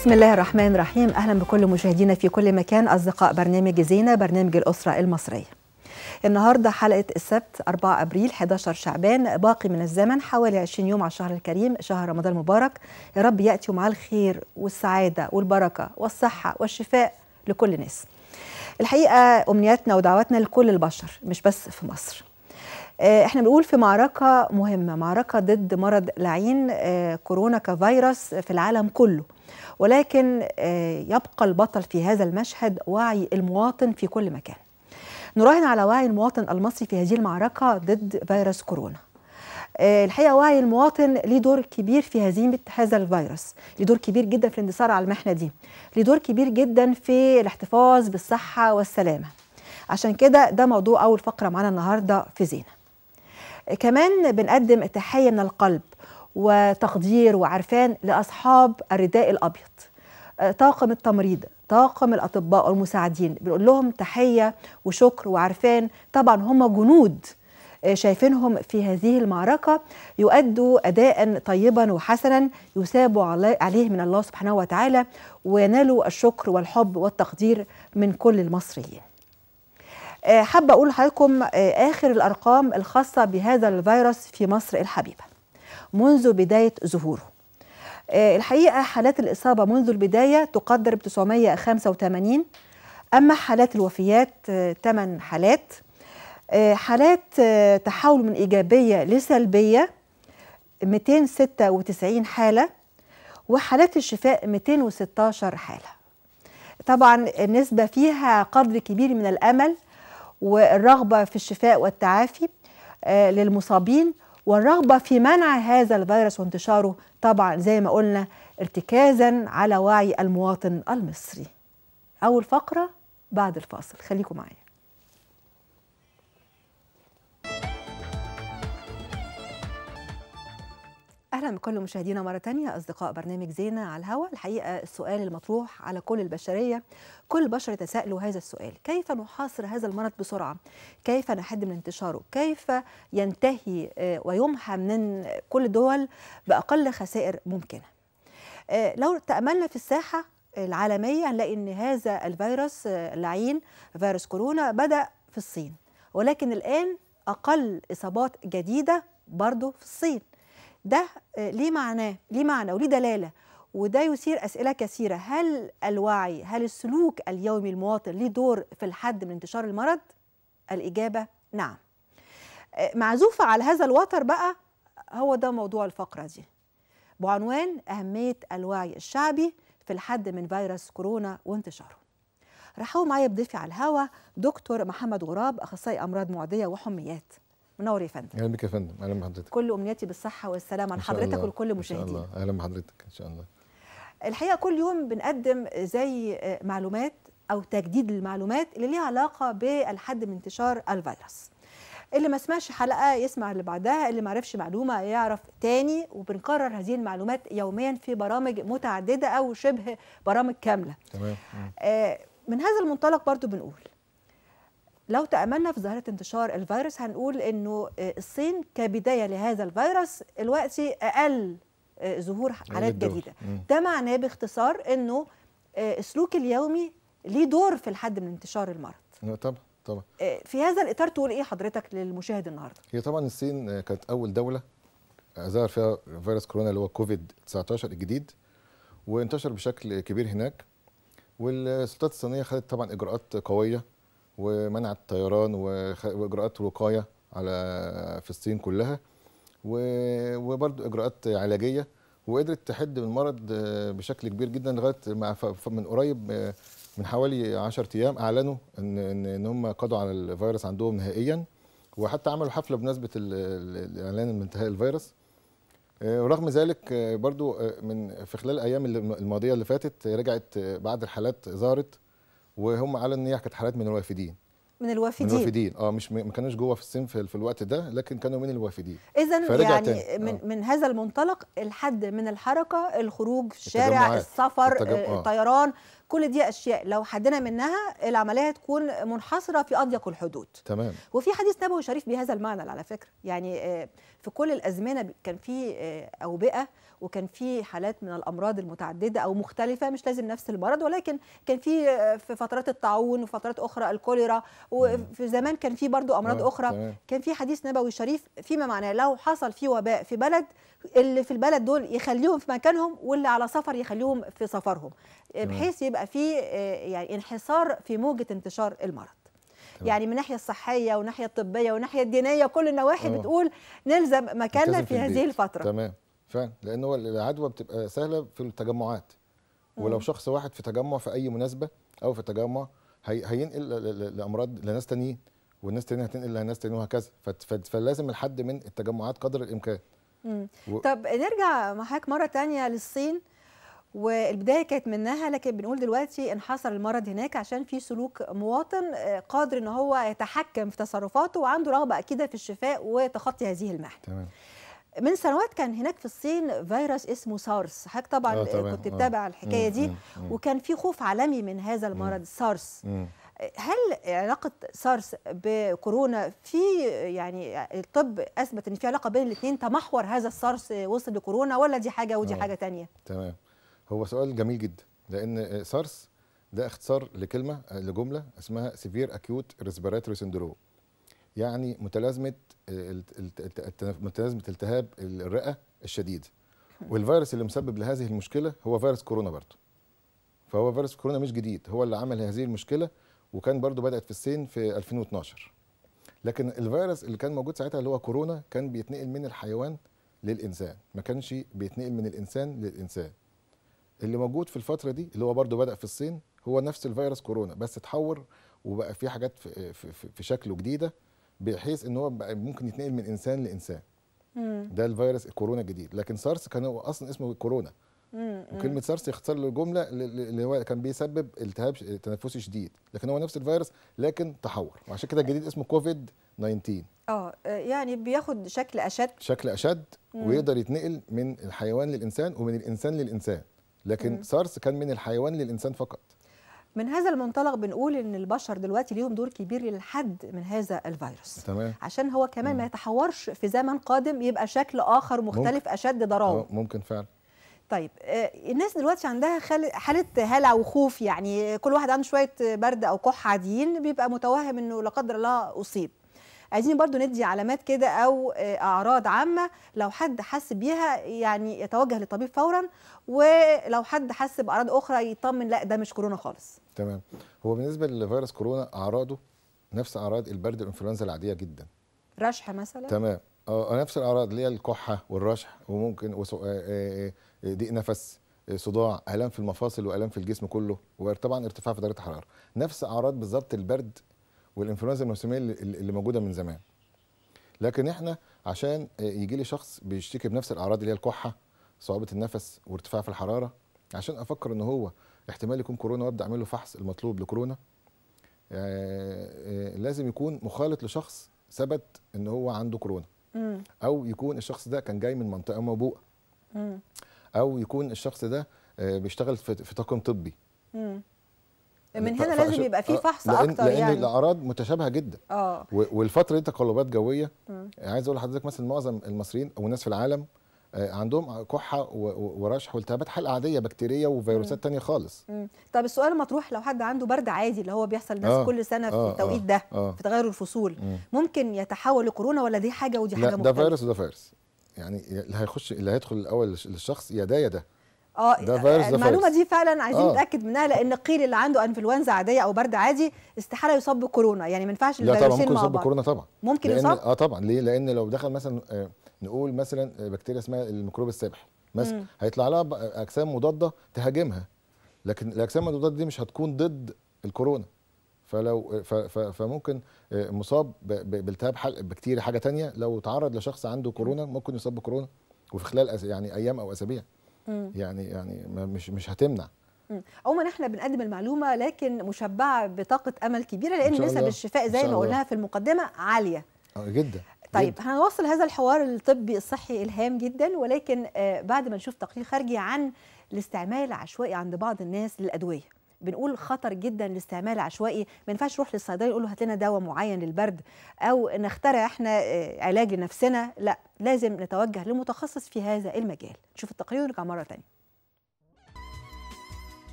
بسم الله الرحمن الرحيم اهلا بكل مشاهدينا في كل مكان اصدقاء برنامج زينه برنامج الاسره المصريه النهارده حلقه السبت 4 ابريل 11 شعبان باقي من الزمن حوالي 20 يوم على الشهر الكريم شهر رمضان المبارك يا رب ياتي ومعاه الخير والسعاده والبركه والصحه والشفاء لكل الناس الحقيقه امنياتنا ودعواتنا لكل البشر مش بس في مصر آه، احنا بنقول في معركه مهمه معركه ضد مرض لعين آه، كورونا كفيروس في العالم كله ولكن آه، يبقى البطل في هذا المشهد وعي المواطن في كل مكان نراهن على وعي المواطن المصري في هذه المعركة ضد فيروس كورونا آه، الحقيقه وعي المواطن ليه دور كبير في هزيمه هذا الفيروس، ليه دور كبير جدا في الانتصار على المحنه دي، ليه دور كبير جدا في الاحتفاظ بالصحه والسلامه. عشان كده ده موضوع اول فقره معانا النهارده في زينه. كمان بنقدم تحية من القلب وتقدير وعرفان لاصحاب الرداء الابيض آه، طاقم التمريض طاقم الاطباء والمساعدين بنقول لهم تحيه وشكر وعرفان طبعا هم جنود آه، شايفينهم في هذه المعركة يؤدوا أداء طيبا وحسنا يساب عليه من الله سبحانه وتعالى وينالوا الشكر والحب والتقدير من كل المصريين آه، حابة أقول لحضراتكم آخر الأرقام الخاصة بهذا الفيروس في مصر الحبيبة منذ بداية ظهوره آه، الحقيقة حالات الإصابة منذ البداية تقدر ب 985 أما حالات الوفيات 8 آه، حالات آه، حالات تحول من إيجابية لسلبية 296 حالة وحالات الشفاء 216 حالة طبعا النسبة فيها قدر كبير من الأمل والرغبة في الشفاء والتعافي للمصابين والرغبة في منع هذا الفيروس وانتشاره طبعا زي ما قلنا ارتكازا على وعي المواطن المصري أول فقرة بعد الفاصل خليكم معايا اهلا بكل مشاهدينا مره تانية اصدقاء برنامج زينه على الهواء الحقيقه السؤال المطروح على كل البشريه كل البشر يتساءلوا هذا السؤال كيف نحاصر هذا المرض بسرعه كيف نحد من انتشاره كيف ينتهي آه، ويمحى من كل الدول باقل خسائر ممكنه آه، لو تاملنا في الساحه العالميه هنلاقي ان هذا الفيروس آه، اللعين فيروس كورونا بدا في الصين ولكن الان اقل اصابات جديده برضه في الصين ده آه، ليه معناه ليه معنى وليه دلاله وده يثير اسئله كثيره هل الوعي هل السلوك اليومي المواطن ليه دور في الحد من انتشار المرض الاجابه نعم آه، معزوفه على هذا الوتر بقى هو ده موضوع الفقره دي بعنوان اهميه الوعي الشعبي في الحد من فيروس كورونا وانتشاره رحبوا معايا بضيفي على الهوا دكتور محمد غراب اخصائي امراض معديه وحميات منور يا فندم اهلا بك يا فندم اهلا بحضرتك كل امنياتي بالصحه والسلامه لحضرتك ولكل مشاهدينا اهلا بحضرتك ان شاء الله الحقيقه كل يوم بنقدم زي آه، معلومات او تجديد المعلومات اللي ليها علاقه بالحد من انتشار الفيروس اللي ما سمعش حلقه يسمع اللي بعدها اللي ما عرفش معلومه يعرف تاني وبنكرر هذه المعلومات يوميا في برامج متعدده او شبه برامج كامله تمام آه من هذا المنطلق برضو بنقول لو تأملنا في ظاهرة انتشار الفيروس هنقول أنه آه، الصين كبداية لهذا الفيروس الوقت أقل آه، ظهور حالات جديدة ده معناه باختصار أنه آه، السلوك اليومي ليه دور في الحد من انتشار المرض طبعا طبعا في هذا الإطار تقول إيه حضرتك للمشاهد النهاردة؟ هي طبعا الصين كانت أول دولة ظهر فيها فيروس كورونا اللي هو كوفيد 19 الجديد وانتشر بشكل كبير هناك والسلطات الصينيه خدت طبعا اجراءات قويه ومنع الطيران واجراءات وقايه على فلسطين كلها وبرده اجراءات علاجيه وقدرت تحد من المرض بشكل كبير جدا لغايه مع من قريب من حوالي 10 ايام اعلنوا ان ان, إن هم قضوا على الفيروس عندهم نهائيا وحتى عملوا حفله بمناسبه الاعلان من انتهاء الفيروس آه، رغم ذلك آه، برضو آه، من في خلال الايام الماضيه اللي فاتت رجعت بعض الحالات ظهرت وهم على ان هي كانت حالات من الوافدين من الوافدين من الوافدين اه مش ما كانوش جوه في الصين في الوقت ده لكن كانوا من الوافدين اذا يعني تاني. من آه. من هذا المنطلق الحد من الحركه الخروج في الشارع السفر التجمع... الطيران آه، آه. كل دي اشياء لو حدنا منها العمليه تكون منحصره في اضيق الحدود تمام وفي حديث نبوي شريف بهذا المعنى على فكره يعني آه، في كل الازمنه كان في آه، اوبئه وكان في حالات من الامراض المتعدده او مختلفه مش لازم نفس المرض ولكن كان في آه، في فترات الطاعون وفترات اخرى الكوليرا وفي زمان كان في برضو امراض اخرى كان في حديث نبوي شريف فيما معناه لو حصل في وباء في بلد اللي في البلد دول يخليهم في مكانهم واللي على سفر يخليهم في سفرهم بحيث يبقى يبقى في آه، يعني انحصار في موجه انتشار المرض يعني من الناحيه الصحيه والناحيه الطبيه والناحيه الدينيه كل النواحي أوه. بتقول نلزم مكاننا في, في هذه الفتره تمام فعلا لان هو العدوى بتبقى سهله في التجمعات ولو شخص واحد في تجمع في اي مناسبه او في تجمع هي هينقل لامراض لناس تانيين والناس تانية هتنقل لناس تانيين وهكذا فلازم الحد من التجمعات قدر الامكان و... طب نرجع معاك مره تانية للصين والبدايه كانت منها لكن بنقول دلوقتي انحصر المرض هناك عشان في سلوك مواطن آه، قادر ان هو يتحكم في تصرفاته وعنده رغبه اكيده في الشفاء وتخطي هذه المحنه. تمام. من سنوات كان هناك في الصين فيروس اسمه سارس حضرتك طبعا آه، كنت متابع آه. الحكايه دي مم. مم. وكان في خوف عالمي من هذا المرض سارس مم. هل علاقه سارس بكورونا في يعني الطب اثبت ان في علاقه بين الاثنين تمحور هذا السارس وصل لكورونا ولا دي حاجه ودي آه. حاجه ثانيه تمام هو سؤال جميل جدا لان سارس ده اختصار لكلمه لجمله اسمها سيفير اكيوت ريسبيراتوري سندروم يعني متلازمه متلازمه التهاب الرئه الشديد والفيروس اللي مسبب لهذه المشكله هو فيروس كورونا برضه فهو فيروس كورونا مش جديد هو اللي عمل هذه المشكله وكان برضه بدات في الصين في 2012 لكن الفيروس اللي كان موجود ساعتها اللي هو كورونا كان بيتنقل من الحيوان للانسان ما كانش بيتنقل من الانسان للانسان اللي موجود في الفتره دي اللي هو برضه بدا في الصين هو نفس الفيروس كورونا بس اتحور وبقى في حاجات في, في, في شكله جديده بحيث ان هو ممكن يتنقل من انسان لانسان مم. ده الفيروس الكورونا الجديد لكن سارس كان هو اصلا اسمه كورونا مم. وكلمه سارس يختصر له الجملة اللي هو كان بيسبب التهاب تنفسي شديد لكن هو نفس الفيروس لكن تحور وعشان كده الجديد اسمه كوفيد 19 آه،, اه يعني بياخد شكل اشد شكل اشد مم. ويقدر يتنقل من الحيوان للانسان ومن الانسان للانسان لكن مم. سارس كان من الحيوان للانسان فقط من هذا المنطلق بنقول ان البشر دلوقتي ليهم دور كبير للحد من هذا الفيروس تمام. عشان هو كمان مم. ما يتحورش في زمن قادم يبقى شكل اخر مختلف ممكن. اشد ضراوه ممكن فعلا طيب آه، الناس دلوقتي عندها حاله هلع وخوف يعني كل واحد عنده شويه برد او كح عاديين بيبقى متوهم انه لا قدر الله اصيب عايزين برضو ندي علامات كده او آه، اعراض عامه لو حد حس بيها يعني يتوجه للطبيب فورا ولو حد حس باعراض اخرى يطمن لا ده مش كورونا خالص تمام هو بالنسبه لفيروس كورونا اعراضه نفس اعراض البرد الانفلونزا العاديه جدا رشح مثلا تمام آه،, اه نفس الاعراض اللي هي الكحه والرشح وممكن آه، ضيق نفس صداع الام في المفاصل والام في الجسم كله وطبعا ارتفاع في درجه الحراره نفس اعراض بالظبط البرد والانفلونزا الموسميه اللي موجوده من زمان لكن احنا عشان يجي لي شخص بيشتكي بنفس الاعراض اللي هي الكحه صعوبه النفس وارتفاع في الحراره عشان افكر ان هو احتمال يكون كورونا وابدا اعمل له فحص المطلوب لكورونا آه، آه، لازم يكون مخالط لشخص ثبت ان هو عنده كورونا او يكون الشخص ده كان جاي من منطقه موبوءه او يكون الشخص ده آه، بيشتغل في طاقم طبي من هنا لازم يبقى في آه، فحص لأن اكتر لأن يعني لان الاعراض متشابهه جدا اه والفتره دي تقلبات جويه يعني عايز اقول لحضرتك مثلا معظم المصريين او الناس في العالم آه، عندهم كحه ورشح والتهابات حلقه عاديه بكتيريه وفيروسات ثانيه تانية خالص مم. طب السؤال المطروح لو حد عنده برد عادي اللي هو بيحصل الناس آه. كل سنه في آه،, آه. التوقيت ده آه. في تغير الفصول مم. ممكن يتحول لكورونا ولا دي حاجه ودي حاجه لا مختلفه ده فيروس وده فيروس يعني اللي هيخش اللي هيدخل الاول للشخص يا ده يا ده اه المعلومه دي فعلا عايزين آه. نتاكد منها لان قيل اللي عنده انفلونزا عاديه او برد عادي استحاله يصاب بكورونا يعني ما ينفعش لا طبعا ممكن يصاب بكورونا طبعا ممكن يصاب اه طبعا ليه لان لو دخل مثلا آه، نقول مثلا آه، بكتيريا اسمها الميكروب السابح مثلا هيطلع لها اجسام مضاده تهاجمها لكن الاجسام المضاده دي مش هتكون ضد الكورونا فلو فممكن مصاب بالتهاب بكتيريا حاجه تانية لو تعرض لشخص عنده كورونا ممكن يصاب بكورونا وفي خلال يعني ايام او اسابيع يعني يعني مش مش هتمنع عموما احنا بنقدم المعلومه لكن مشبعه بطاقه امل كبيره لان نسب الشفاء زي ما قلناها في المقدمه عاليه آه، جدا طيب جدا. هنوصل هذا الحوار الطبي الصحي الهام جدا ولكن آه، بعد ما نشوف تقرير خارجي عن الاستعمال العشوائي عند بعض الناس للادويه بنقول خطر جدا الاستعمال العشوائي ما ينفعش نروح للصيدلي يقول له هات لنا دواء معين للبرد او نخترع احنا آه، علاج لنفسنا لا لازم نتوجه لمتخصص في هذا المجال نشوف التقرير ونرجع مره ثانيه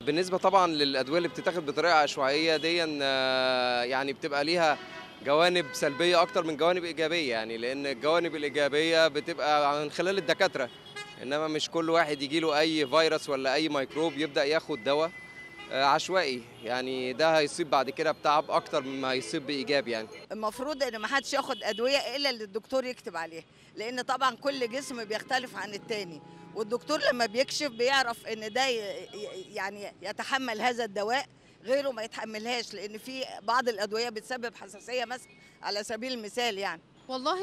بالنسبه طبعا للادويه اللي بتتاخد بطريقه عشوائيه دي آه، يعني بتبقى ليها جوانب سلبيه اكتر من جوانب ايجابيه يعني لان الجوانب الايجابيه بتبقى من خلال الدكاتره انما مش كل واحد يجي له اي فيروس ولا اي ميكروب يبدا ياخد دواء آه، عشوائي يعني ده هيصيب بعد كده بتعب اكتر مما هيصيب بايجاب يعني المفروض ان ما حدش ياخد ادويه الا اللي الدكتور يكتب عليها لان طبعا كل جسم بيختلف عن التاني والدكتور لما بيكشف بيعرف ان ده يعني يتحمل هذا الدواء غيره ما يتحملهاش لان في بعض الادويه بتسبب حساسيه مثلا على سبيل المثال يعني والله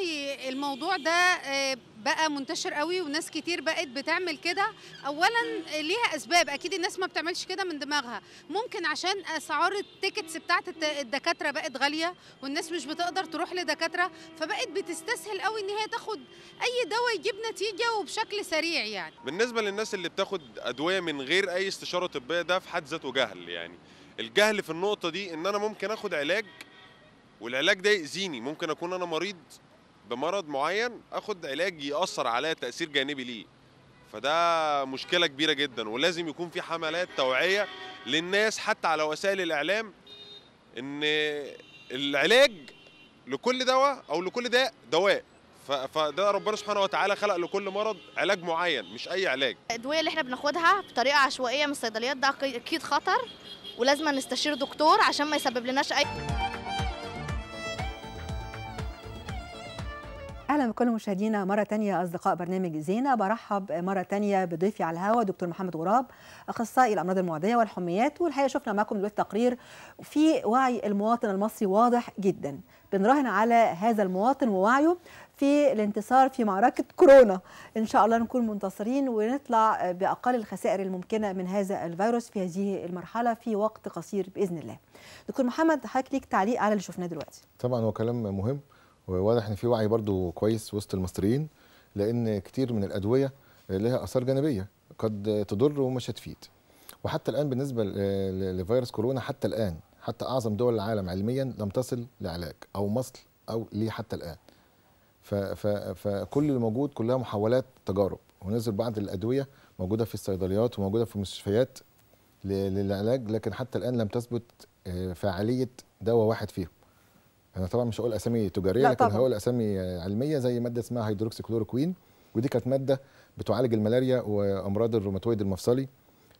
الموضوع ده آه، بقى منتشر قوي وناس كتير بقت بتعمل كده اولا ليها اسباب اكيد الناس ما بتعملش كده من دماغها ممكن عشان اسعار التيكتس بتاعه الدكاتره بقت غاليه والناس مش بتقدر تروح لدكاتره فبقت بتستسهل قوي ان هي تاخد اي دواء يجيب نتيجه وبشكل سريع يعني بالنسبه للناس اللي بتاخد ادويه من غير اي استشاره طبيه ده في حد ذاته جهل يعني الجهل في النقطه دي ان انا ممكن اخد علاج والعلاج ده يأذيني ممكن أكون أنا مريض بمرض معين اخد علاج ياثر عليا تاثير جانبي ليه فده مشكله كبيره جدا ولازم يكون في حملات توعيه للناس حتى على وسائل الاعلام ان العلاج لكل دواء او لكل داء دواء فده ربنا سبحانه وتعالى خلق لكل مرض علاج معين مش اي علاج الادويه اللي احنا بناخدها بطريقه عشوائيه من الصيدليات ده اكيد خطر ولازم نستشير دكتور عشان ما يسبب لناش اي اهلا بكل مشاهدينا مره تانية اصدقاء برنامج زينه برحب مره تانية بضيفي على الهواء دكتور محمد غراب اخصائي الامراض المعديه والحميات والحقيقه شفنا معكم دلوقتي تقرير في وعي المواطن المصري واضح جدا بنراهن على هذا المواطن ووعيه في الانتصار في معركه كورونا ان شاء الله نكون منتصرين ونطلع باقل الخسائر الممكنه من هذا الفيروس في هذه المرحله في وقت قصير باذن الله دكتور محمد حضرتك ليك تعليق على اللي شفناه دلوقتي طبعا هو كلام مهم وواضح ان في وعي برضو كويس وسط المصريين لان كتير من الادويه لها اثار جانبيه قد تضر ومش هتفيد وحتى الان بالنسبه لفيروس كورونا حتى الان حتى اعظم دول العالم علميا لم تصل لعلاج او مصل او ليه حتى الان فكل اللي موجود كلها محاولات تجارب ونزل بعض الادويه موجوده في الصيدليات وموجوده في المستشفيات للعلاج لكن حتى الان لم تثبت آه، فاعليه دواء واحد فيهم انا طبعا مش هقول اسامي تجاريه لكن طبعا. هقول اسامي علميه زي ماده اسمها هيدروكسيكلوروكوين ودي كانت ماده بتعالج الملاريا وامراض الروماتويد المفصلي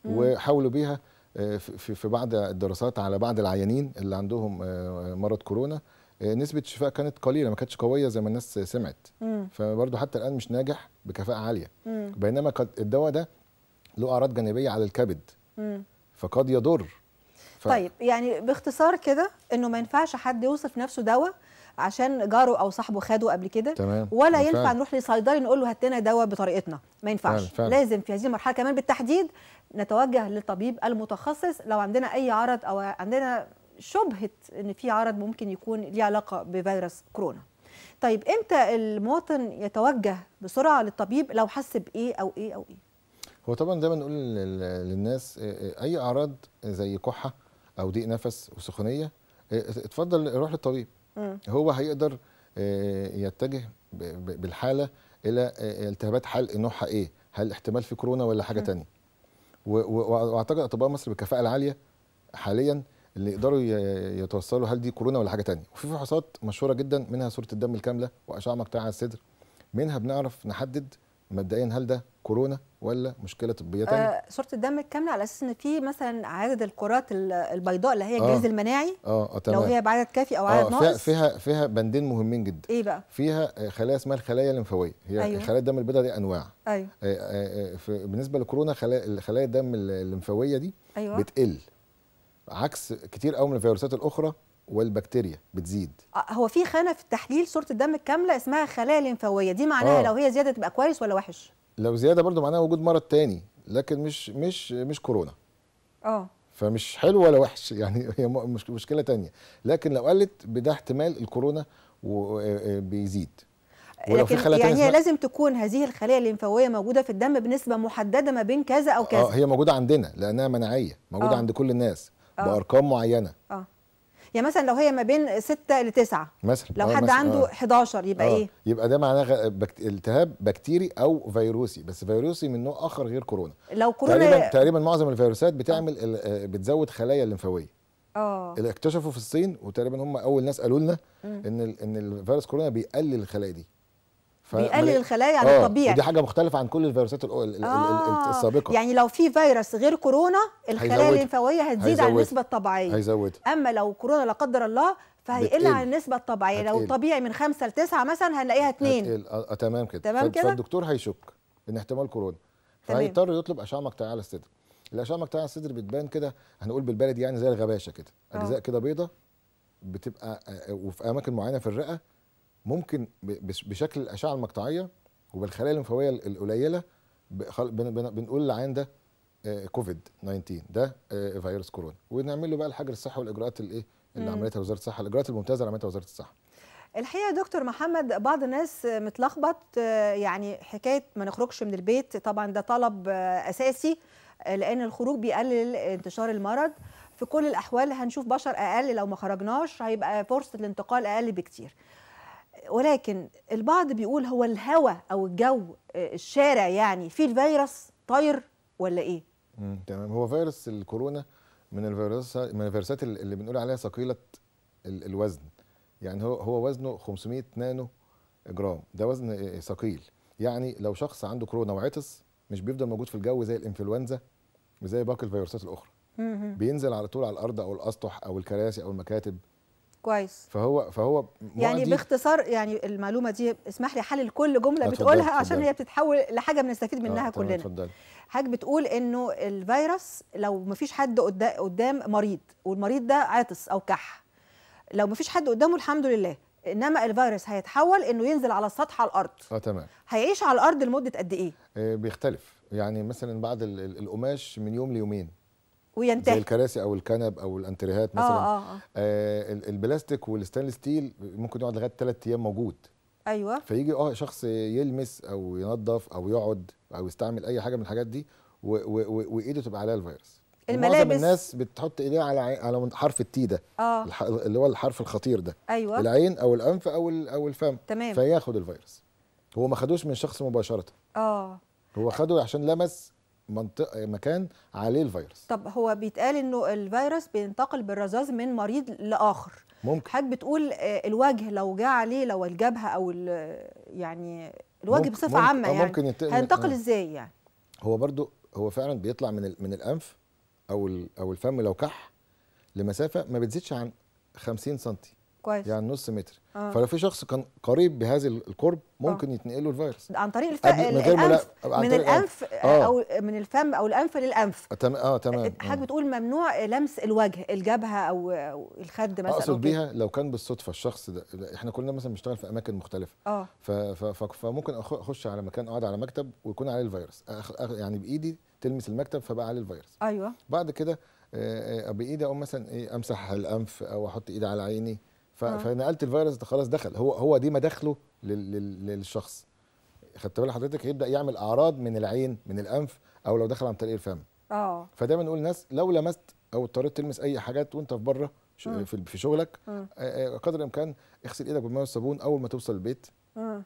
مم. وحاولوا بيها آه، في بعض الدراسات على بعض العيانين اللي عندهم آه، مرض كورونا آه، نسبه الشفاء كانت قليله ما كانتش قويه زي ما الناس سمعت فبرضه حتى الان مش ناجح بكفاءه عاليه مم. بينما الدواء ده له اعراض جانبيه على الكبد مم. فقد يضر ف... طيب يعني باختصار كده انه ما ينفعش حد يوصف نفسه دواء عشان جاره او صاحبه خده قبل كده تمام. ولا ينفع فعلا. نروح لصيدلي نقول له هات لنا دواء بطريقتنا ما ينفعش فعلا. فعلا. لازم في هذه المرحله كمان بالتحديد نتوجه للطبيب المتخصص لو عندنا اي عرض او عندنا شبهه ان في عرض ممكن يكون ليه علاقه بفيروس كورونا طيب امتى المواطن يتوجه بسرعه للطبيب لو حس بايه او ايه او ايه هو طبعا دايما نقول للناس اي اعراض زي كحه او ضيق نفس وسخونيه آه، آه، اتفضل روح للطبيب هو هيقدر آه، يتجه بالحاله الى التهابات حلق نوعها ايه هل احتمال في كورونا ولا حاجه تانية واعتقد اطباء مصر بالكفاءه العاليه حاليا اللي يقدروا يتوصلوا هل دي كورونا ولا حاجه تانية وفي فحوصات مشهوره جدا منها صوره الدم الكامله واشعه مقطعه على الصدر منها بنعرف نحدد مبدئيا هل ده كورونا ولا مشكله طبيه ثانيه؟ آه صوره الدم الكامله على اساس ان في مثلا عدد الكرات البيضاء اللي هي الجهاز آه المناعي اه اه تمام لو هي بعدد كافي او عدد آه ناقص فيها فيها بندين مهمين جدا ايه بقى؟ فيها خلايا اسمها الخلايا الليمفاويه هي أيوه. خلايا الدم البيضاء دي انواع ايوه آه آه, آه، بالنسبه لكورونا خلايا خلايا الدم الليمفاويه دي أيوة. بتقل عكس كتير قوي من الفيروسات الاخرى والبكتيريا بتزيد آه، هو في خانه في التحليل صوره الدم الكامله اسمها خلايا لمفاويه دي معناها آه. لو هي زياده تبقى كويس ولا وحش لو زياده برضو معناها وجود مرض تاني لكن مش مش مش كورونا اه فمش حلو ولا وحش يعني هي مشكله تانية لكن لو قلت ده احتمال الكورونا آه، آه، بيزيد ولو في خلايا يعني هي لازم تكون هذه الخلايا الليمفاويه موجوده في الدم بنسبه محدده ما بين كذا او كذا اه هي موجوده عندنا لانها مناعيه موجوده أوه. عند كل الناس أوه. بارقام معينه اه يعني مثلا لو هي ما بين 6 ل 9 مثلا لو آه، حد مثلاً عنده آه. 11 يبغى آه. ايه يبقى ده معناه بكت... التهاب بكتيري او فيروسي بس فيروسي من نوع اخر غير كورونا لو كورونا تقريبا تقريبا معظم الفيروسات بتعمل ال... آه، بتزود خلايا الليمفاويه اه اللي اكتشفوا في الصين وتقريبا هم اول ناس قالوا لنا ان ال... ان الفيروس كورونا بيقلل الخلايا دي بيقلل الخلايا عن آه، الطبيعي ودي حاجه مختلفه عن كل الفيروسات آه السابقه يعني لو في فيروس غير كورونا الخلايا الليمفاويه هتزيد عن النسبه الطبيعيه هيزودها اما لو كورونا لا قدر الله فهيقل عن النسبه الطبيعيه لو الطبيعي من خمسه لتسعه مثلا هنلاقيها اتنين آه،, آه تمام كده تمام كده فالدكتور هيشك ان احتمال كورونا فهيضطر يطلب اشعه مقطعيه على الصدر الاشعه المقطعيه على الصدر بتبان كده هنقول بالبلدي يعني زي الغباشه كده آه. اجزاء كده بيضه بتبقى وفي اماكن معينه في الرئه ممكن بشكل الاشعه المقطعيه وبالخلايا الليمفاويه القليله بنقول العين ده كوفيد آه، 19 ده آه، فيروس كورونا ونعمل له بقى الحجر الصحي والاجراءات الايه اللي عملتها وزاره الصحه الاجراءات الممتازه اللي عملتها وزاره الصحه الحقيقه يا دكتور محمد بعض الناس متلخبط آه، يعني حكايه ما نخرجش من البيت طبعا ده طلب اساسي لان الخروج بيقلل انتشار المرض في كل الاحوال هنشوف بشر اقل لو ما خرجناش هيبقى فرصه الانتقال اقل بكتير ولكن البعض بيقول هو الهواء او الجو آه، الشارع يعني فيه الفيروس طاير ولا ايه؟ تمام هو فيروس الكورونا من الفيروسات من الفيروسات اللي بنقول عليها ثقيله الوزن يعني هو هو وزنه 500 نانو جرام ده وزن آه، آه، ثقيل يعني لو شخص عنده كورونا وعطس مش بيفضل موجود في الجو زي الانفلونزا وزي باقي الفيروسات الاخرى بينزل على طول على الارض او الاسطح او الكراسي او المكاتب كويس فهو فهو يعني باختصار يعني المعلومه دي اسمح لي حلل كل جمله بتقولها تفضل. عشان هي بتتحول لحاجه بنستفيد آه، منها كلنا اتفضل حاج بتقول انه الفيروس لو مفيش حد قدام مريض والمريض ده عاطس او كح لو مفيش حد قدامه الحمد لله انما الفيروس هيتحول انه ينزل على سطح الارض اه تمام هيعيش على الارض لمده قد ايه؟ آه، بيختلف يعني مثلا بعد القماش من يوم ليومين وينتهي زي الكراسي او الكنب او الانتريهات آه، مثلا آه آه آه. آه البلاستيك والستانلس ستيل ممكن يقعد لغايه ثلاث ايام موجود ايوه فيجي اه شخص يلمس او ينظف او يقعد او يستعمل اي حاجه من الحاجات دي وايده تبقى عليها الفيروس الملابس معظم الناس بتحط ايديها على على حرف التي ده آه. اللي هو الحرف الخطير ده أيوة. العين او الانف او او الفم تمام فياخد الفيروس هو ما خدوش من شخص مباشره اه هو خده عشان لمس منطقه مكان عليه الفيروس طب هو بيتقال انه الفيروس بينتقل بالرذاذ من مريض لاخر ممكن حضرتك بتقول آه، الوجه لو جه عليه لو الجبهه او يعني الوجه ممكن بصفه ممكن عامه آه، يعني ممكن ينتقل هينتقل ازاي يعني هو برضو هو فعلا بيطلع من من الانف او او الفم لو كح لمسافه ما بتزيدش عن 50 سم كويس يعني نص متر آه. فلو في شخص كان قريب بهذا القرب آه. ممكن آه. يتنقل له الفيروس عن طريق الف... من غير الانف ملا... من الانف آه. او من الفم او الانف للانف اه, آه، تمام آه، حضرتك بتقول ممنوع لمس الوجه الجبهه او الخد مثلا اقصد بيها لو كان بالصدفه الشخص ده احنا كلنا مثلا بنشتغل في اماكن مختلفه اه ف... ف... ف... فممكن اخش على مكان اقعد على مكتب ويكون عليه الفيروس أخ... أخ... يعني بايدي تلمس المكتب فبقى عليه الفيروس ايوه بعد كده بايدي اقوم مثلا ايه امسح الانف او احط ايدي على عيني آه. فنقلت الفيروس ده خلاص دخل هو هو دي مداخله للشخص خدت بال حضرتك هيبدا يعمل اعراض من العين من الانف او لو دخل عن طريق الفم اه فدايما نقول الناس لو لمست او اضطريت تلمس اي حاجات وانت في بره آه. في شغلك آه. قدر الامكان اغسل ايدك بالماء والصابون اول ما توصل البيت آه.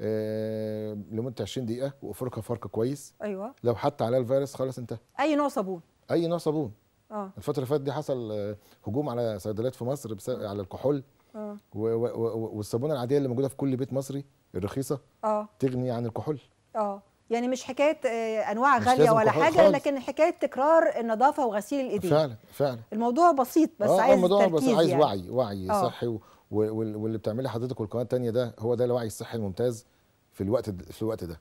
آه لمده 20 دقيقه وافركها فرك كويس ايوه لو حتى عليها الفيروس خلاص انتهى اي نوع صابون اي نوع صابون آه. الفتره اللي فاتت دي حصل آه، هجوم على صيدليات في مصر بس... آه. على الكحول آه. والصابونه العاديه اللي موجوده في كل بيت مصري الرخيصه آه. تغني عن الكحول اه يعني مش حكايه آه، انواع مش غاليه ولا حاجه خالص. لكن حكايه تكرار النظافه وغسيل الايدين فعلا فعلا الموضوع بسيط بس آه عايز الموضوع تركيز بس عايز يعني. وعي وعي آه. صحي و... واللي بتعمله حضرتك والقناه الثانيه ده هو ده الوعي الصحي الممتاز في الوقت في الوقت ده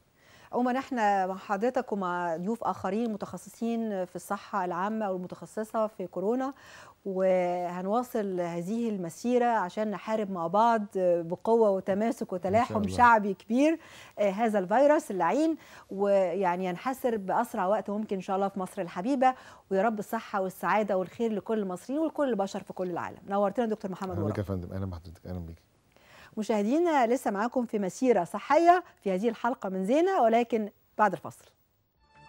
عموما احنا مع حضرتك ومع ضيوف اخرين متخصصين في الصحه العامه والمتخصصه في كورونا وهنواصل هذه المسيره عشان نحارب مع بعض بقوه وتماسك وتلاحم شعبي كبير آه، هذا الفيروس اللعين ويعني ينحسر باسرع وقت ممكن ان شاء الله في مصر الحبيبه ويا رب الصحه والسعاده والخير لكل المصريين ولكل البشر في كل العالم نورتنا دكتور محمد ورق انا يا فندم انا بحضرتك اهلا بيك مشاهدينا لسه معاكم في مسيرة صحية في هذه الحلقة من زينة ولكن بعد الفصل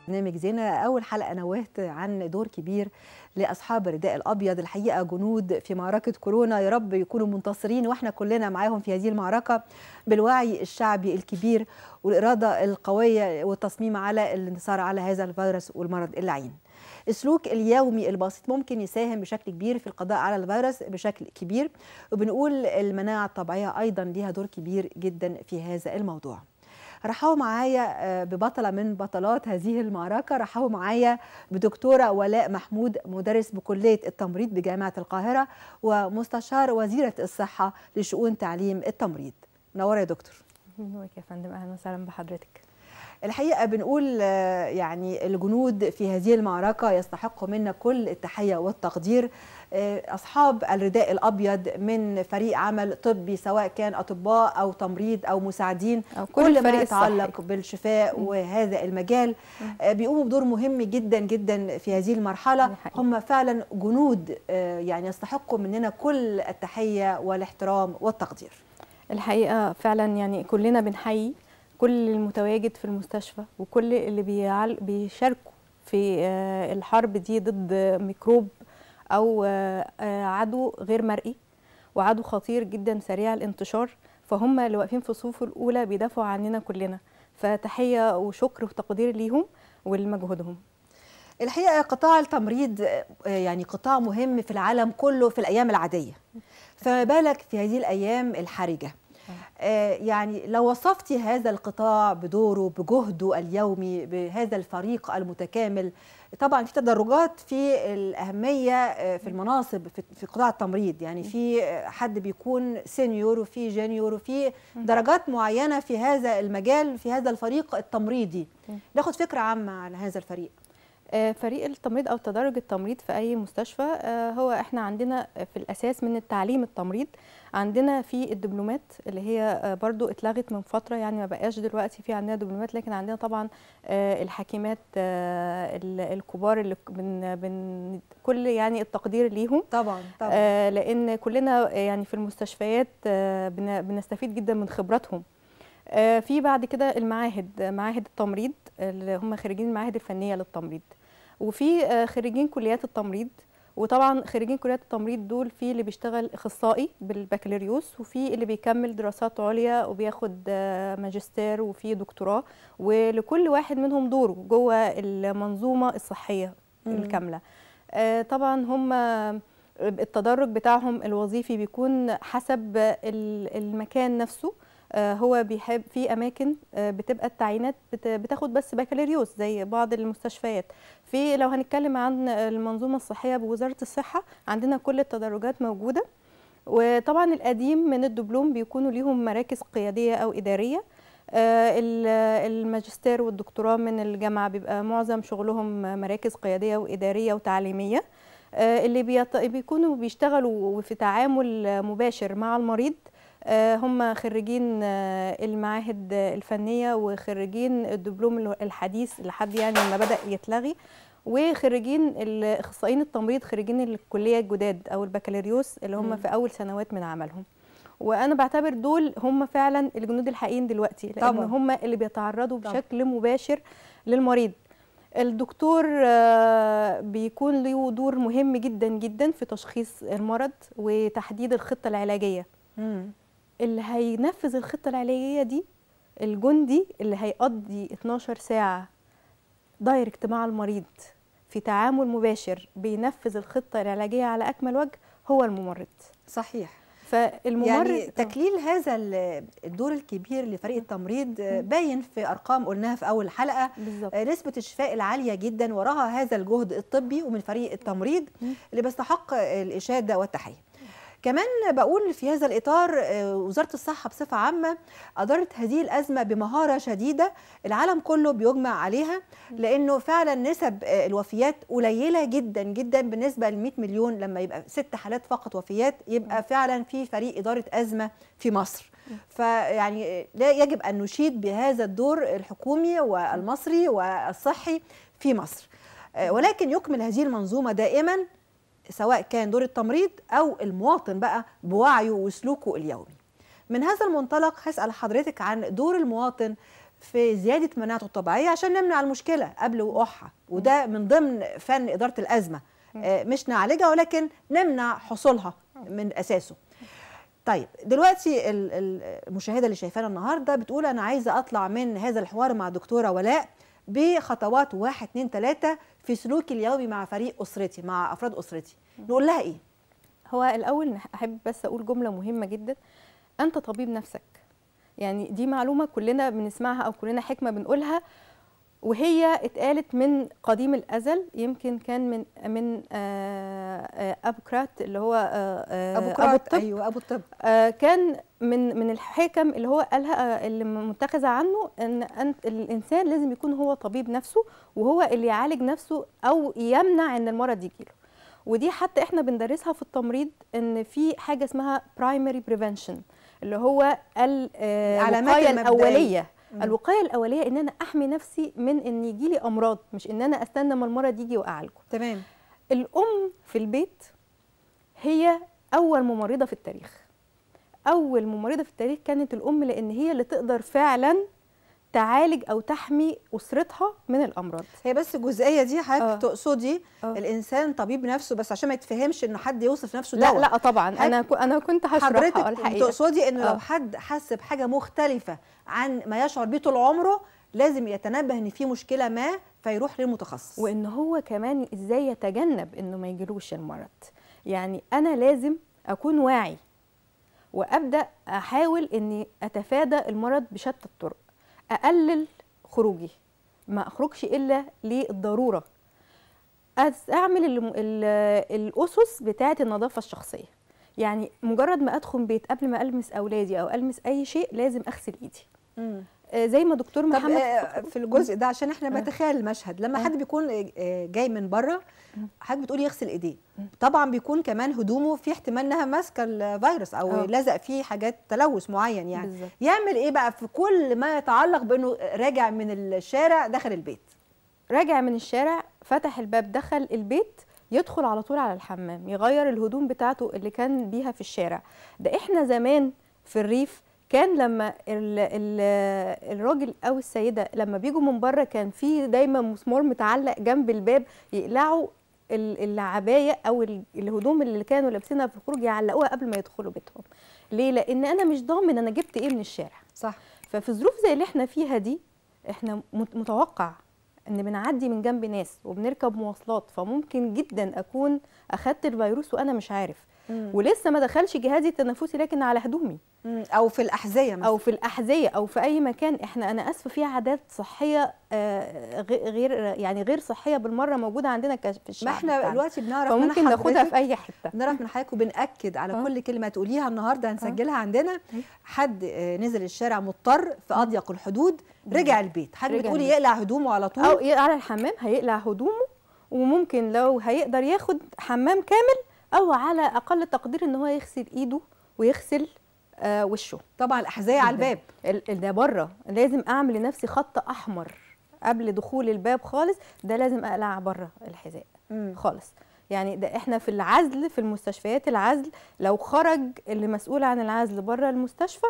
برنامج زينة أول حلقة نوهت عن دور كبير لأصحاب الرداء الأبيض الحقيقة جنود في معركة كورونا يا رب يكونوا منتصرين وإحنا كلنا معاهم في هذه المعركة بالوعي الشعبي الكبير والإرادة القوية والتصميم على الانتصار على هذا الفيروس والمرض اللعين السلوك اليومي البسيط ممكن يساهم بشكل كبير في القضاء على الفيروس بشكل كبير وبنقول المناعه الطبيعيه ايضا ليها دور كبير جدا في هذا الموضوع رحبوا معايا آه، ببطله من بطلات هذه المعركه رحبوا معايا بدكتوره ولاء محمود مدرس بكليه التمريض بجامعه القاهره ومستشار وزيره الصحه لشؤون تعليم التمريض منوره يا دكتور منورك يا فندم اهلا وسهلا بحضرتك الحقيقه بنقول آه، يعني الجنود في هذه المعركه يستحقوا منا كل التحيه والتقدير آه، اصحاب الرداء الابيض من فريق عمل طبي سواء كان اطباء او تمريض او مساعدين أو كل, كل ما يتعلق الصحي. بالشفاء وهذا المجال آه، بيقوموا بدور مهم جدا جدا في هذه المرحله الحقيقة. هم فعلا جنود يعني يستحقوا مننا كل التحيه والاحترام والتقدير الحقيقه فعلا يعني كلنا بنحيي كل المتواجد في المستشفى وكل اللي بيشاركوا في آه، الحرب دي ضد ميكروب او آه، آه، عدو غير مرئي وعدو خطير جدا سريع الانتشار فهم اللي واقفين في صفوف الاولى بيدافعوا عننا كلنا فتحيه وشكر وتقدير ليهم ولمجهودهم الحقيقه قطاع التمريض يعني قطاع مهم في العالم كله في الايام العاديه فما بالك في هذه الايام الحرجه آه، يعني لو وصفتي هذا القطاع بدوره بجهده اليومي بهذا الفريق المتكامل طبعا في تدرجات في الاهميه آه، في المناصب في قطاع التمريض يعني في حد بيكون سينيور وفي جونيور وفي درجات معينه في هذا المجال في هذا الفريق التمريضي ناخد فكره عامه عن هذا الفريق آه، فريق التمريض او تدرج التمريض في اي مستشفى هو احنا عندنا في الاساس من التعليم التمريض عندنا في الدبلومات اللي هي آه، برضو اتلغت من فتره يعني ما بقاش دلوقتي في عندنا دبلومات لكن عندنا طبعا آه، الحكيمات آه، الكبار اللي من كل يعني التقدير ليهم طبعا طبعا لان كلنا يعني في المستشفيات بنستفيد جدا من خبراتهم في بعد كده المعاهد معاهد التمريض اللي هم خريجين المعاهد الفنيه للتمريض وفي خريجين كليات التمريض وطبعا خريجين كليات التمريض دول في اللي بيشتغل اخصائي بالبكالوريوس وفي اللي بيكمل دراسات عليا وبياخد آه، ماجستير وفي دكتوراه ولكل واحد منهم دوره جوه المنظومه الصحيه الكامله آه، طبعا هم آه، التدرج بتاعهم الوظيفي بيكون حسب المكان نفسه آه، هو بيحب في اماكن آه، بتبقى التعيينات بتاخد بس بكالوريوس زي بعض المستشفيات في لو هنتكلم عن المنظومه الصحيه بوزاره الصحه عندنا كل التدرجات موجوده وطبعا القديم من الدبلوم بيكونوا ليهم مراكز قياديه او اداريه آه، الماجستير والدكتوراه من الجامعه بيبقى معظم شغلهم مراكز قياديه واداريه وتعليميه اللي بيكونوا بيشتغلوا في تعامل مباشر مع المريض آه، هم خريجين آه، المعاهد الفنيه وخريجين الدبلوم الحديث لحد يعني لما بدا يتلغي وخريجين الاخصائيين التمريض خريجين الكليه الجداد او البكالوريوس اللي هم في اول سنوات من عملهم وانا بعتبر دول هم فعلا الجنود الحقيقيين دلوقتي لان طبعا. هم اللي بيتعرضوا بشكل مباشر للمريض الدكتور آه، بيكون له دور مهم جدا جدا في تشخيص المرض وتحديد الخطه العلاجيه مم. اللي هينفذ الخطه العلاجيه دي الجندي اللي هيقضي 12 ساعه دايركت مع المريض في تعامل مباشر بينفذ الخطه العلاجيه على اكمل وجه هو الممرض صحيح فالممرض يعني تكليل هذا الدور الكبير لفريق التمريض باين في ارقام قلناها في اول حلقه بالزبط. آه، نسبه الشفاء العاليه جدا وراها هذا الجهد الطبي ومن فريق التمريض اللي بيستحق الاشاده والتحيه كمان بقول في هذا الإطار آه، وزارة الصحة بصفة عامة أدارت هذه الأزمة بمهارة شديدة العالم كله بيجمع عليها لأنه فعلا نسب آه، الوفيات قليلة جدا جدا بالنسبة ل 100 مليون لما يبقى ست حالات فقط وفيات يبقى فعلا في فريق إدارة أزمة في مصر فيعني آه، لا يجب أن نشيد بهذا الدور الحكومي والمصري والصحي في مصر ولكن يكمل هذه المنظومة دائما سواء كان دور التمريض أو المواطن بقى بوعيه وسلوكه اليومي من هذا المنطلق هسأل حضرتك عن دور المواطن في زيادة مناعته الطبيعية عشان نمنع المشكلة قبل وقوعها وده من ضمن فن إدارة الأزمة آه، مش نعالجها ولكن نمنع حصولها من أساسه طيب دلوقتي المشاهدة اللي شايفانا النهاردة بتقول أنا عايزة أطلع من هذا الحوار مع الدكتورة ولاء بخطوات واحد اتنين تلاتة في سلوكي اليومي مع فريق اسرتي مع افراد اسرتي نقول لها ايه هو الاول احب بس اقول جمله مهمه جدا انت طبيب نفسك يعني دي معلومه كلنا بنسمعها او كلنا حكمه بنقولها وهي اتقالت من قديم الازل يمكن كان من من آه، آه، ابوكرات اللي هو آه، ابو الطب ايوه ابو الطب كان من من الحكم اللي هو قالها اللي متخذه عنه ان انت الانسان لازم يكون هو طبيب نفسه وهو اللي يعالج نفسه او يمنع ان المرض يجي له ودي حتى احنا بندرسها في التمريض ان في حاجه اسمها برايمري بريفنشن اللي هو الوقايه الاوليه الوقايه الاوليه ان انا احمي نفسي من ان يجي لي امراض مش ان انا استنى ما المرض يجي واعالجه تمام الام في البيت هي اول ممرضه في التاريخ اول ممرضه في التاريخ كانت الام لان هي اللي تقدر فعلا تعالج او تحمي اسرتها من الامراض هي بس الجزئيه دي حضرتك آه. تقصدي آه. الانسان طبيب نفسه بس عشان ما يتفهمش ان حد يوصف نفسه لا لا لا طبعا انا انا كنت حضرتك تقصدي انه آه. لو حد حس بحاجه مختلفه عن ما يشعر بيه طول عمره لازم يتنبه ان في مشكله ما فيروح للمتخصص وان هو كمان ازاي يتجنب انه ما يجيلوش المرض يعني انا لازم اكون واعي وابدا احاول اني اتفادى المرض بشتى الطرق اقلل خروجي ما اخرجش الا للضروره اعمل الاسس بتاعه النظافه الشخصيه يعني مجرد ما ادخل بيت قبل ما المس اولادي او المس اي شيء لازم اغسل ايدي مم. آه، زي ما دكتور محمد آه، في الجزء ده عشان احنا آه. بنتخيل المشهد لما حد بيكون جاي من بره حضرتك بتقول يغسل ايديه طبعا بيكون كمان هدومه في احتمال انها ماسكه الفيروس او لزق فيه حاجات تلوث معين يعني بالزبط. يعمل ايه بقى في كل ما يتعلق بانه راجع من الشارع دخل البيت راجع من الشارع فتح الباب دخل البيت يدخل على طول على الحمام يغير الهدوم بتاعته اللي كان بيها في الشارع ده احنا زمان في الريف كان لما الـ الـ الراجل او السيده لما بيجوا من بره كان في دايما مسمار متعلق جنب الباب يقلعوا العبايه او الهدوم اللي كانوا لابسينها في الخروج يعلقوها قبل ما يدخلوا بيتهم ليه لان انا مش ضامن انا جبت ايه من الشارع صح ففي ظروف زي اللي احنا فيها دي احنا متوقع ان بنعدي من جنب ناس وبنركب مواصلات فممكن جدا اكون اخدت الفيروس وانا مش عارف ولسه ما دخلش جهازي التنفسي لكن على هدومي او في الاحذيه مثلا او في الاحذيه او في اي مكان احنا انا اسفه في عادات صحيه آه، غير يعني غير صحيه بالمره موجوده عندنا في الشعب ما احنا دلوقتي بنعرف ممكن ناخدها في اي حته بنعرف من حضرتك وبناكد على آه. كل كلمه تقوليها النهارده آه. هنسجلها عندنا حد نزل الشارع مضطر في اضيق الحدود رجع البيت حد بتقولي يقلع هدومه على طول او على الحمام هيقلع هدومه وممكن لو هيقدر ياخد حمام كامل او على اقل تقدير ان هو يغسل ايده ويغسل آه، وشه طبعا الاحذيه على الباب ده بره لازم اعمل لنفسي خط احمر قبل دخول الباب خالص ده لازم اقلع بره الحذاء خالص يعني ده احنا في العزل في المستشفيات العزل لو خرج اللي مسؤول عن العزل بره المستشفى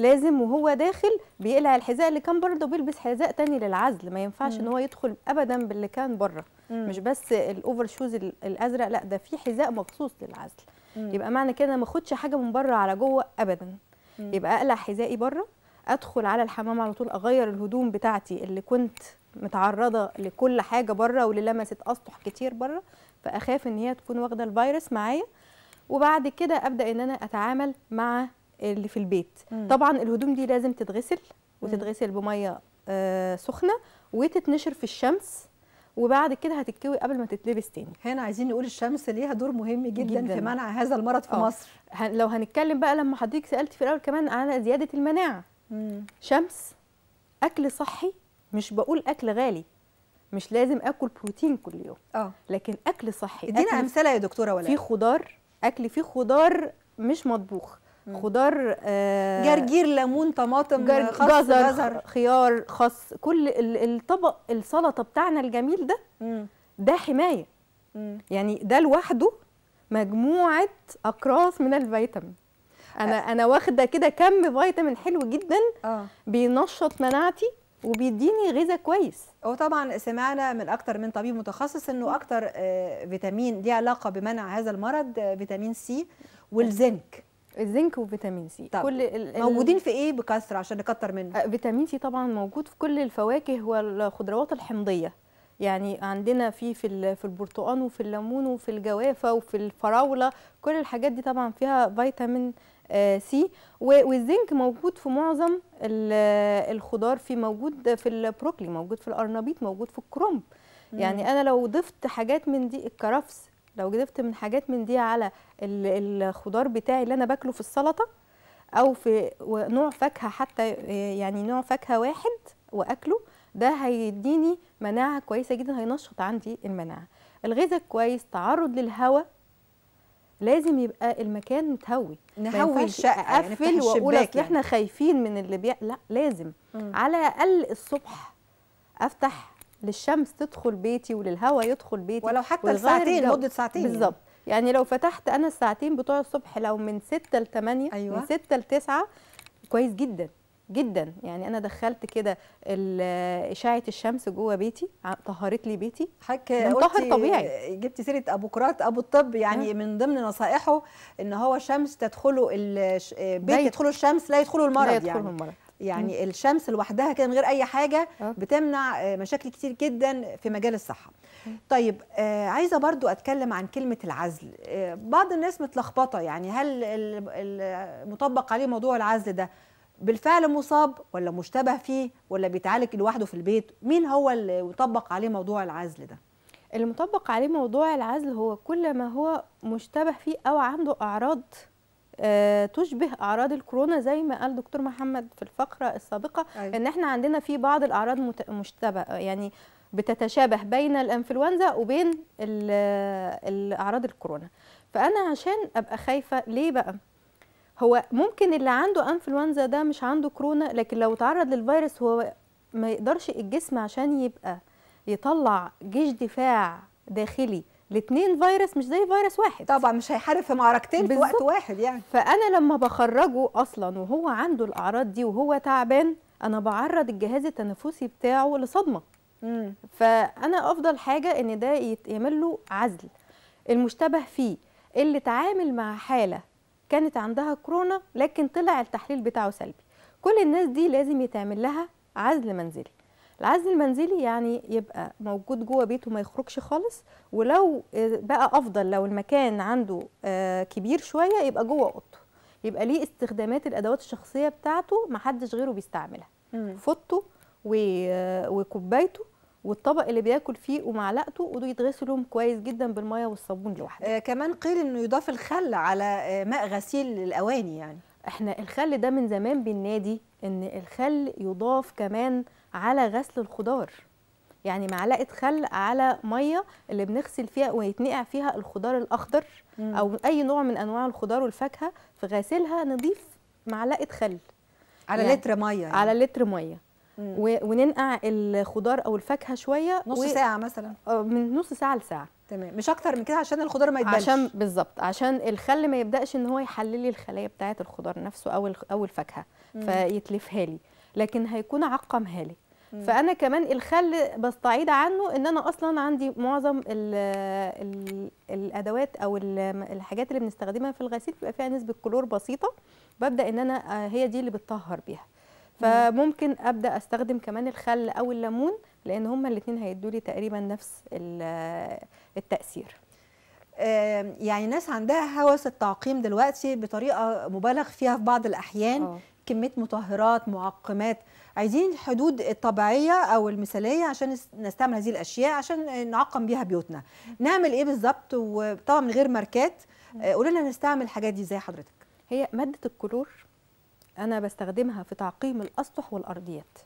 لازم وهو داخل بيقلع الحذاء اللي كان برده بيلبس حذاء تاني للعزل ما ينفعش مم. ان هو يدخل ابدا باللي كان بره مش بس الاوفر شوز الازرق لا ده في حذاء مخصوص للعزل مم. يبقى معنى كده ما اخدش حاجه من بره على جوه ابدا مم. يبقى اقلع حذائي بره ادخل على الحمام على طول اغير الهدوم بتاعتي اللي كنت متعرضه لكل حاجه بره واللي لمست اسطح كتير بره فاخاف ان هي تكون واخده الفيروس معايا وبعد كده ابدا ان انا اتعامل مع اللي في البيت مم. طبعا الهدوم دي لازم تتغسل وتتغسل بميه آه سخنه وتتنشر في الشمس وبعد كده هتتكوي قبل ما تتلبس تاني هنا عايزين نقول الشمس ليها دور مهم جدا, جداً. في منع هذا المرض في أوه. مصر لو هنتكلم بقى لما حضرتك سالتي في الاول كمان على زياده المناعه مم. شمس اكل صحي مش بقول اكل غالي مش لازم اكل بروتين كل يوم اه لكن اكل صحي ادينا امثله يا دكتوره ولا في خضار اكل فيه خضار مش مطبوخ خضار آه جرجير ليمون طماطم جر... خس جزر, جزر خيار خس كل الطبق السلطه بتاعنا الجميل ده مم. ده حمايه مم. يعني ده لوحده مجموعه اقراص من الفيتامين انا أه. انا واخده كده كم فيتامين حلو جدا آه. بينشط مناعتي وبيديني غذاء كويس وطبعا سمعنا من اكتر من طبيب متخصص انه اكتر آه فيتامين ليه علاقه بمنع هذا المرض آه فيتامين سي والزنك الزنك وفيتامين سي طب كل ال موجودين في ايه بكثره عشان نكتر منه فيتامين سي طبعا موجود في كل الفواكه والخضروات الحمضيه يعني عندنا في في في البرتقال وفي الليمون وفي الجوافه وفي الفراوله كل الحاجات دي طبعا فيها فيتامين سي والزنك موجود في معظم الخضار في موجود في البروكلي موجود في الارنبيط موجود في الكرنب يعني انا لو ضفت حاجات من دي الكرفس لو جذبت من حاجات من دي على الخضار بتاعي اللي انا باكله في السلطه او في نوع فاكهه حتى آه، يعني نوع فاكهه واحد واكله ده هيديني مناعه كويسه جدا هينشط عندي المناعه الغذاء كويس تعرض للهواء لازم يبقى المكان متهوي نهوي الشقه يعني اقفل يعني واقول اصل يعني. احنا خايفين من اللي بي... لا لازم م. على الاقل الصبح افتح للشمس تدخل بيتي وللهواء يدخل بيتي ولو حتى ساعتين مده يعني. ساعتين بالظبط يعني لو فتحت انا الساعتين بتوع الصبح لو من 6 ل 8 أيوة. من 6 ل 9 كويس جدا جدا يعني انا دخلت كده اشعه الشمس جوه بيتي طهرت لي بيتي طهر طبيعي جبت سيره ابو كرات ابو الطب يعني م. آه. من ضمن نصائحه ان هو شمس تدخله البيت يدخله الشمس لا يدخله المرض لا يدخله يعني المرض. يعني الشمس لوحدها كده من غير اي حاجه آه. بتمنع آه، مشاكل كتير جدا في مجال الصحه طيب آه، عايزه برضو اتكلم عن كلمه العزل بعض الناس متلخبطه يعني هل المطبق عليه موضوع العزل ده بالفعل مصاب ولا مشتبه فيه ولا بيتعالج لوحده في البيت مين هو اللي يطبق عليه موضوع العزل ده المطبق عليه موضوع العزل هو كل ما هو مشتبه فيه او عنده اعراض آه، تشبه اعراض الكورونا زي ما قال دكتور محمد في الفقره السابقه أيوة. ان احنا عندنا في بعض الاعراض مشتبه يعني بتتشابه بين الانفلونزا وبين الاعراض الكورونا فانا عشان ابقى خايفه ليه بقى هو ممكن اللي عنده انفلونزا ده مش عنده كورونا لكن لو تعرض للفيروس هو ما يقدرش الجسم عشان يبقى يطلع جيش دفاع داخلي الاثنين فيروس مش زي فيروس واحد طبعا مش هيحارب في معركتين في وقت واحد يعني فانا لما بخرجه اصلا وهو عنده الاعراض دي وهو تعبان انا بعرض الجهاز التنفسي بتاعه لصدمه مم. فانا افضل حاجه ان ده يتعمل له عزل المشتبه فيه اللي اتعامل مع حاله كانت عندها كورونا لكن طلع التحليل بتاعه سلبي كل الناس دي لازم يتعمل لها عزل منزلي العزل المنزلي يعني يبقى موجود جوه بيته ما يخرجش خالص ولو بقى افضل لو المكان عنده آه، كبير شويه يبقى جوه اوضته يبقى ليه استخدامات الادوات الشخصيه بتاعته ما حدش غيره بيستعملها فوطه آه، وكوبايته والطبق اللي بياكل فيه ومعلقته ودول يتغسلهم كويس جدا بالميه والصابون لوحده آه كمان قيل انه يضاف الخل على آه ماء غسيل الاواني يعني احنا الخل ده من زمان بالنادي ان الخل يضاف كمان على غسل الخضار يعني معلقه خل على ميه اللي بنغسل فيها ويتنقع فيها الخضار الاخضر او اي نوع من انواع الخضار والفاكهه في غسلها نضيف معلقه خل على يعني لتر ميه يعني. على لتر ميه وننقع الخضار او الفاكهه شويه نص و... ساعه مثلا آه، من نص ساعه لساعه تمام مش اكتر من كده عشان الخضار ما يتبلش عشان بالظبط عشان الخل ما يبداش ان هو يحلل الخلايا بتاعه الخضار نفسه او او الفاكهه فيتلفها لي لكن هيكون عقه مهالي فانا كمان الخل بستعيد عنه ان انا اصلا عندي معظم الـ الـ الادوات او الحاجات اللي بنستخدمها في الغسيل بيبقى فيها نسبه كلور بسيطه ببدا ان انا آه، هي دي اللي بتطهر بيها فممكن ابدا استخدم كمان الخل او الليمون لان هما الاثنين هيدوا لي تقريبا نفس التاثير يعني ناس عندها هوس التعقيم دلوقتي بطريقه مبالغ فيها في بعض الاحيان أوه. كميه مطهرات معقمات عايزين الحدود الطبيعيه او المثاليه عشان نستعمل هذه الاشياء عشان نعقم بيها بيوتنا نعمل ايه بالظبط وطبعا من غير ماركات آه، قولي لنا نستعمل الحاجات دي ازاي حضرتك هي ماده الكلور انا بستخدمها في تعقيم الاسطح والارضيات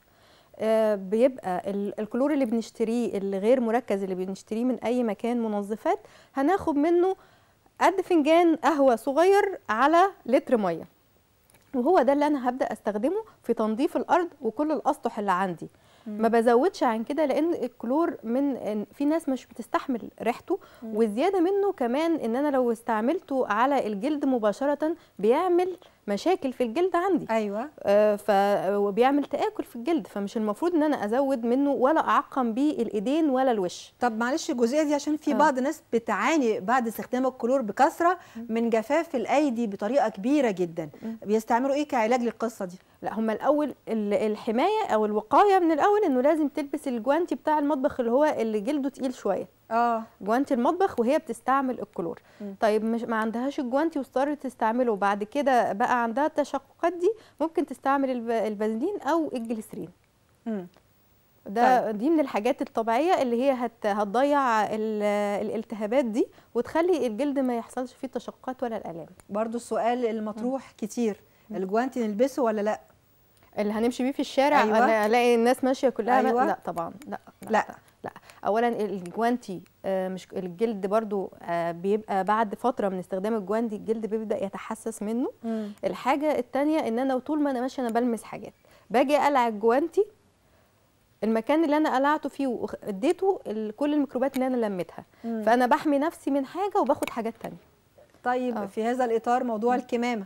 آه، بيبقى الكلور اللي بنشتريه الغير مركز اللي بنشتريه من اي مكان منظفات هناخد منه قد فنجان قهوه صغير على لتر ميه وهو ده اللي انا هبدا استخدمه في تنظيف الارض وكل الاسطح اللي عندي مم. ما بزودش عن كده لان الكلور من في ناس مش بتستحمل ريحته والزياده منه كمان ان انا لو استعملته على الجلد مباشره بيعمل مشاكل في الجلد عندي ايوه آه ف وبيعمل تاكل في الجلد فمش المفروض ان انا ازود منه ولا اعقم بيه الايدين ولا الوش طب معلش الجزئيه دي عشان في آه. بعض الناس بتعاني بعد استخدام الكلور بكثره من جفاف الايدي بطريقه كبيره جدا بيستعملوا ايه كعلاج للقصه دي لا هم الاول الحمايه او الوقايه من الاول انه لازم تلبس الجوانتي بتاع المطبخ اللي هو اللي جلده تقيل شويه اه جوانتي المطبخ وهي بتستعمل الكلور م. طيب مش ما عندهاش الجوانتي واضطرت تستعمله بعد كده بقى بقى عندها التشققات دي ممكن تستعمل البازلين او الجليسرين ده طيب. دي من الحاجات الطبيعيه اللي هي هت هتضيع الالتهابات دي وتخلي الجلد ما يحصلش فيه تشققات ولا الالام برضو السؤال المطروح مم. كتير الجوانتي نلبسه ولا لا اللي هنمشي بيه في الشارع أيوة. انا الاقي الناس ماشيه كلها أيوة. لا طبعا لا لا, لا. لا اولا الجوانتي آه، مش الجلد برضو آه، بيبقى بعد فتره من استخدام الجوانتي الجلد بيبدا يتحسس منه مم. الحاجه الثانيه ان انا طول ما انا ماشيه انا بلمس حاجات باجي اقلع الجوانتي المكان اللي انا قلعته فيه واديته كل الميكروبات اللي انا لميتها مم. فانا بحمي نفسي من حاجه وباخد حاجات ثانيه طيب أوه. في هذا الاطار موضوع مم. الكمامه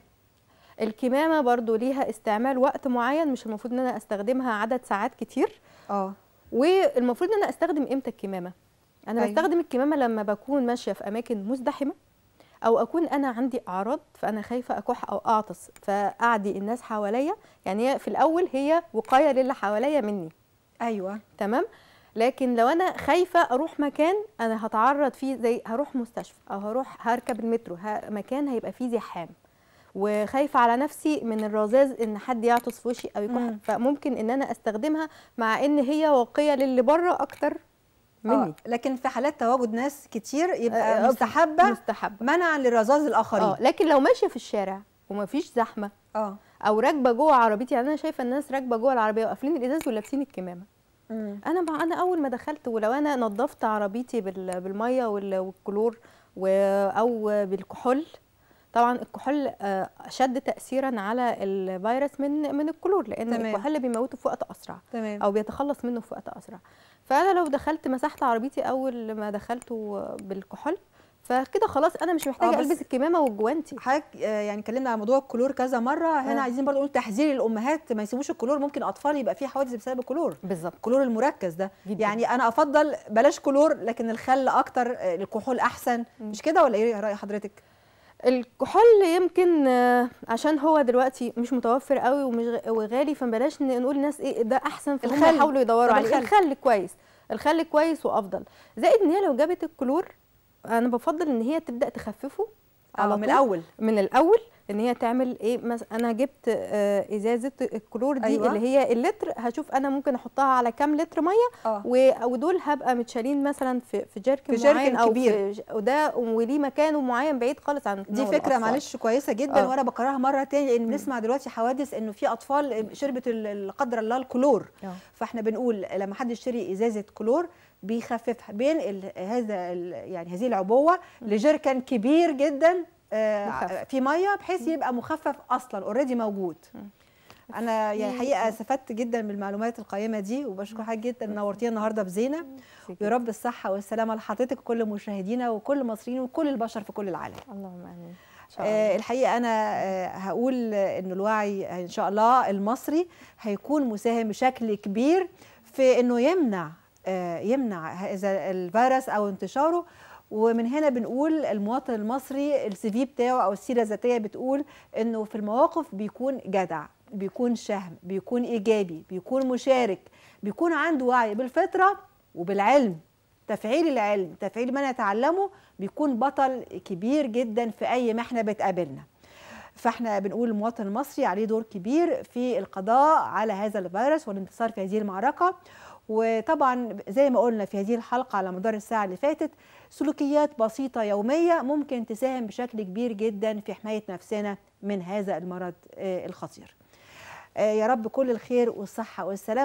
الكمامه برضو ليها استعمال وقت معين مش المفروض ان انا استخدمها عدد ساعات كتير اه والمفروض ان انا استخدم امتى الكمامه انا أيوة. بستخدم الكمامه لما بكون ماشيه في اماكن مزدحمه او اكون انا عندي اعراض فانا خايفه اكح او اعطس فاعدي الناس حواليا يعني هي في الاول هي وقايه للي حواليا مني ايوه تمام لكن لو انا خايفه اروح مكان انا هتعرض فيه زي هروح مستشفى او هروح هركب المترو مكان هيبقى فيه زحام وخايفه على نفسي من الرذاذ ان حد يعطس في وشي او يكون فممكن ان انا استخدمها مع ان هي واقيه للي بره اكتر مني آه، لكن في حالات تواجد ناس كتير يبقى أوه. آه، مستحبه مستحبه منعا للرذاذ الاخرين اه لكن لو ماشيه في الشارع ومفيش زحمه اه او راكبه جوه عربيتي يعني انا شايفه الناس راكبه جوه العربيه وقافلين الازاز ولابسين الكمامه انا مع انا اول ما دخلت ولو انا نظفت عربيتي بالميه والكلور او بالكحول طبعا الكحول اشد آه، تاثيرا على الفيروس من من الكلور لان تمام. الكحول بيموته في وقت اسرع تمام. او بيتخلص منه في وقت اسرع فانا لو دخلت مسحت عربيتي اول ما دخلته بالكحول فكده خلاص انا مش محتاجه آه، البس الكمامه والجوانتي حضرتك آه، يعني اتكلمنا على موضوع الكلور كذا مره هنا أه. عايزين برضه نقول تحذير الامهات ما يسيبوش الكلور ممكن اطفال يبقى في حوادث بسبب الكلور بالظبط الكلور المركز ده جدا. يعني انا افضل بلاش كلور لكن الخل اكتر الكحول احسن مش كده ولا ايه راي حضرتك الكحول يمكن آه، عشان هو دلوقتي مش متوفر قوي ومش وغالي فبلاش نقول الناس ايه ده احسن في الخل يحاولوا يدوروا عليه الخل كويس الخل كويس وافضل زائد ان هي لو جابت الكلور انا بفضل ان هي تبدا تخففه آه، على من الاول من الاول ان هي تعمل ايه مثلا انا جبت آه، ازازه الكلور دي أيوة. اللي هي اللتر هشوف انا ممكن احطها على كام لتر ميه آه. و... ودول هبقى متشالين مثلا في في جيركن في جركن او كبير في وده وليه مكانه معين بعيد خالص عن دي فكره الأطفال. معلش كويسه جدا آه. وانا بكررها مره تاني لان بنسمع دلوقتي حوادث انه في اطفال شربت قدر الله الكلور آه. فاحنا بنقول لما حد يشتري ازازه كلور بيخففها بين هذا يعني هذه العبوه لجركن كبير جدا آه، في ميه بحيث يبقى مخفف اصلا اوريدي موجود انا يعني, يعني حقيقه استفدت جدا من المعلومات القيمه دي وبشكر حضرتك جدا نورتينا النهارده بزينه ويا رب الصحه والسلامه لحضرتك وكل مشاهدينا وكل المصريين وكل البشر في كل العالم اللهم امين آه، الحقيقه انا آه، هقول ان الوعي ان شاء الله المصري هيكون مساهم بشكل كبير في انه يمنع يمنع هذا الفيروس او انتشاره ومن هنا بنقول المواطن المصري السي في بتاعه او السيره الذاتيه بتقول انه في المواقف بيكون جدع بيكون شهم بيكون ايجابي بيكون مشارك بيكون عنده وعي بالفطره وبالعلم تفعيل العلم تفعيل ما نتعلمه بيكون بطل كبير جدا في اي محنه بتقابلنا فاحنا بنقول المواطن المصري عليه دور كبير في القضاء على هذا الفيروس والانتصار في هذه المعركه وطبعا زي ما قلنا في هذه الحلقة على مدار الساعة اللي فاتت سلوكيات بسيطة يومية ممكن تساهم بشكل كبير جدا في حماية نفسنا من هذا المرض آه، الخطير آه، يا رب كل الخير والصحة والسلام